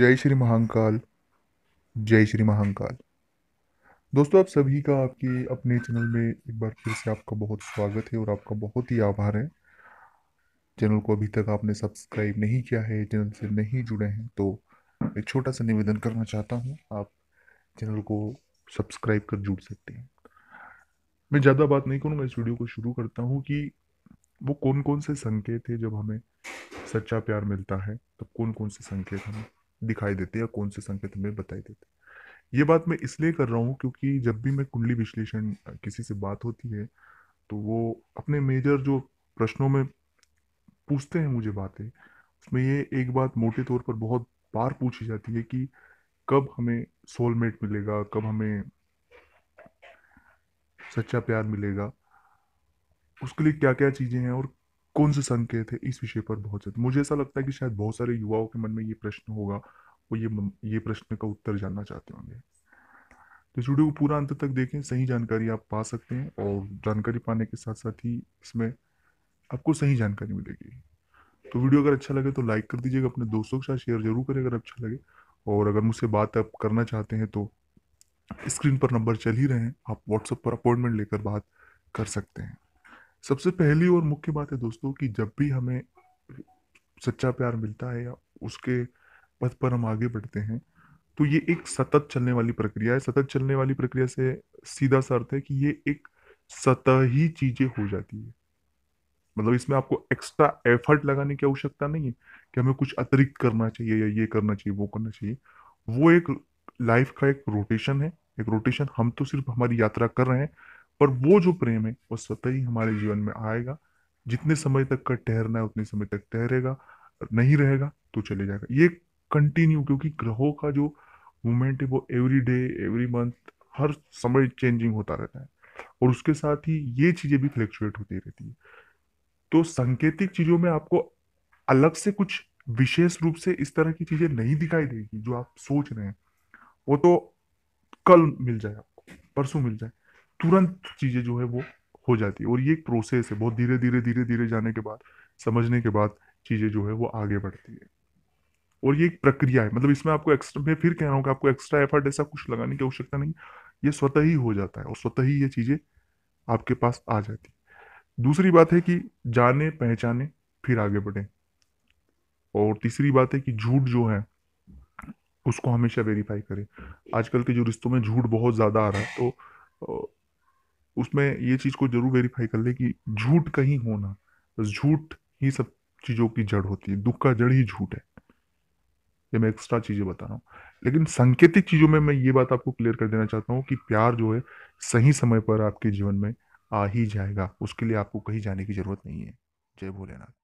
जय श्री महाकाल जय श्री महाकाल दोस्तों आप सभी का आपके अपने चैनल में एक बार फिर से आपका बहुत स्वागत है और आपका बहुत ही आभार है चैनल को अभी तक आपने सब्सक्राइब नहीं किया है चैनल से नहीं जुड़े हैं तो एक छोटा सा निवेदन करना चाहता हूँ आप चैनल को सब्सक्राइब कर जुड़ सकते हैं मैं ज़्यादा बात नहीं करूँगा इस वीडियो को शुरू करता हूँ कि वो कौन कौन से संकेत है जब हमें सच्चा प्यार मिलता है तब कौन कौन से संकेत हमें दिखाई देते हैं या कौन से संकेत हमें बताई देते हैं ये बात मैं इसलिए कर रहा हूँ क्योंकि जब भी मैं कुंडली विश्लेषण किसी से बात होती है तो वो अपने मेजर जो प्रश्नों में पूछते हैं मुझे बातें उसमें ये एक बात मोटे तौर पर बहुत बार पूछी जाती है कि कब हमें सोलमेट मिलेगा कब हमें सच्चा प्यार मिलेगा उसके लिए क्या क्या चीज़ें हैं और कौन से संकेत है इस विषय पर बहुत ज्यादा मुझे ऐसा लगता है कि शायद बहुत सारे युवाओं के मन में ये प्रश्न होगा वो ये ये प्रश्न का उत्तर जानना चाहते होंगे तो इस वीडियो को पूरा अंत तक देखें सही जानकारी आप पा सकते हैं और जानकारी पाने के साथ साथ ही इसमें आपको सही जानकारी मिलेगी तो वीडियो अगर अच्छा लगे तो लाइक कर दीजिएगा अपने दोस्तों के साथ शेयर जरूर करें अगर अच्छा लगे और अगर मुझसे बात आप करना चाहते हैं तो स्क्रीन पर नंबर चल ही रहे हैं आप व्हाट्सएप पर अपॉइंटमेंट लेकर बात कर सकते हैं सबसे पहली और मुख्य बात है दोस्तों कि जब भी हमें सच्चा प्यार मिलता है या उसके पथ पर हम आगे बढ़ते हैं तो ये एक सतत चलने वाली प्रक्रिया है सतत चलने वाली प्रक्रिया से सीधा सा अर्थ है कि ये एक सतही चीजें हो जाती है मतलब इसमें आपको एक्स्ट्रा एफर्ट लगाने की आवश्यकता नहीं है कि हमें कुछ अतिरिक्त करना चाहिए या ये करना चाहिए वो करना चाहिए वो एक लाइफ का एक रोटेशन है एक रोटेशन हम तो सिर्फ हमारी यात्रा कर रहे हैं पर वो जो प्रेम है वो स्वतः ही हमारे जीवन में आएगा जितने समय तक का ठहरना है उतने समय तक ठहरेगा नहीं रहेगा तो चले जाएगा ये कंटिन्यू क्योंकि ग्रहों का जो मूवमेंट है वो एवरी डे एवरी मंथ हर समय चेंजिंग होता रहता है और उसके साथ ही ये चीज़ें भी फ्लक्चुएट होती रहती है तो संकेतिक चीज़ों में आपको अलग से कुछ विशेष रूप से इस तरह की चीज़ें नहीं दिखाई देगी जो आप सोच रहे हैं वो तो कल मिल जाए आपको परसों मिल जाए तुरंत चीज़ें जो है वो हो जाती है और ये एक प्रोसेस है बहुत धीरे धीरे धीरे धीरे जाने के बाद समझने के बाद चीज़ें जो है वो आगे बढ़ती है और ये एक प्रक्रिया है मतलब इसमें आपको एक्स्ट्रा मैं फिर कह रहा हूँ कि आपको एक्स्ट्रा एफर्ट ऐसा कुछ लगाने की आवश्यकता नहीं ये स्वतः ही हो जाता है और स्वतः ही ये चीज़ें आपके पास आ जाती है दूसरी बात है कि जाने पहचाने फिर आगे बढ़ें और तीसरी बात है कि झूठ जो है उसको हमेशा वेरीफाई करें आजकल के जो रिश्तों में झूठ बहुत ज़्यादा आ रहा है तो उसमें ये चीज़ को जरूर वेरीफाई कर ले कि झूठ कहीं होना बस झूठ ही सब चीज़ों की जड़ होती है दुख का जड़ ही झूठ है ये मैं एक्स्ट्रा चीज़ें बता रहा हूँ लेकिन संकेतिक चीज़ों में मैं ये बात आपको क्लियर कर देना चाहता हूँ कि प्यार जो है सही समय पर आपके जीवन में आ ही जाएगा उसके लिए आपको कहीं जाने की ज़रूरत नहीं है जय भोलेनाथ